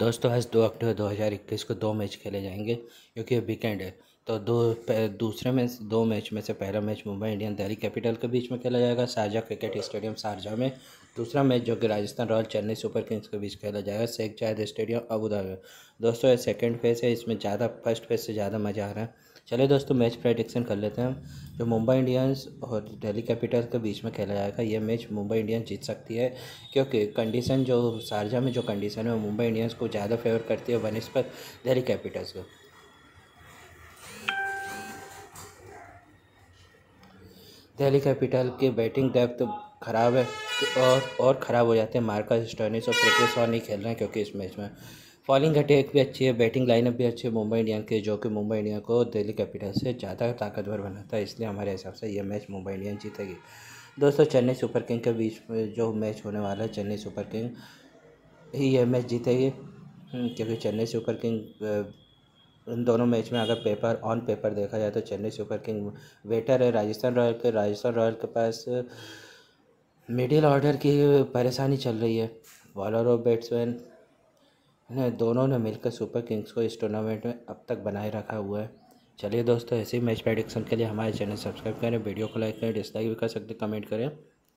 दोस्तों आज दो अक्टूबर 2021 को दो मैच खेले जाएंगे क्योंकि वीकेंड है तो दो दूसरे में दो मैच में से पहला match Mumbai Indian Delhi capital के बीच में खेला जाएगा शारजा क्रिकेट स्टेडियम शारजा में दूसरा मैच जो कि Rajasthan royal Chennai super kings के बीच खेला जाएगा शेख जायद स्टेडियम अबूधाबी दोस्तों ये सेकेंड फेज़ है इसमें ज़्यादा फर्स्ट फेज़ से ज़्यादा मज़ा आ रहा है चलिए दोस्तों मैच प्रेडिक्शन कर लेते हैं जो मुंबई इंडियंस और दिल्ली कैपिटल्स के बीच में खेला जाएगा ये मैच मुंबई इंडियंस जीत सकती है क्योंकि कंडीशन जो शारजा में जो कंडीशन है मुंबई इंडियंस को ज़्यादा फेवर करती है बनस्पत दिल्ली कैपिटल्स को दिल्ली कैपिटल की बैटिंग डेप्थ ख़राब है तो और और ख़राब हो जाते हैं मार्कस स्टोनिस और प्रकेश और नहीं खेल रहे हैं क्योंकि इस मैच में बॉलिंग अटैक भी अच्छी है बैटिंग लाइनअप भी अच्छी है मुंबई इंडियन की जो कि मुंबई इंडियन को दिल्ली कैपिटल से ज़्यादा ताकतवर बनाता है इसलिए हमारे हिसाब से यह मैच मुंबई इंडियन जीतेगी दोस्तों चेन्नई सुपर किंग के बीच में जो मैच होने वाला है चेन्नई सुपर किंग ही यह मैच जीतेगी क्योंकि चेन्नई सुपर किंग इन दोनों मैच में अगर पेपर ऑन पेपर देखा जाए तो चेन्नई सुपर किंग वेटर है राजस्थान रॉयल के राजस्थान रॉयल के पास मिडिल ऑर्डर की परेशानी चल रही है बॉलर और बैट्समैन ने दोनों ने मिलकर सुपर किंग्स को इस टूर्नामेंट में अब तक बनाए रखा हुआ है चलिए दोस्तों ऐसे ही मैच प्रेडिक्शन के लिए हमारे चैनल सब्सक्राइब करें वीडियो को लाइक करें डिसलाइक भी कर सकते कमेंट करें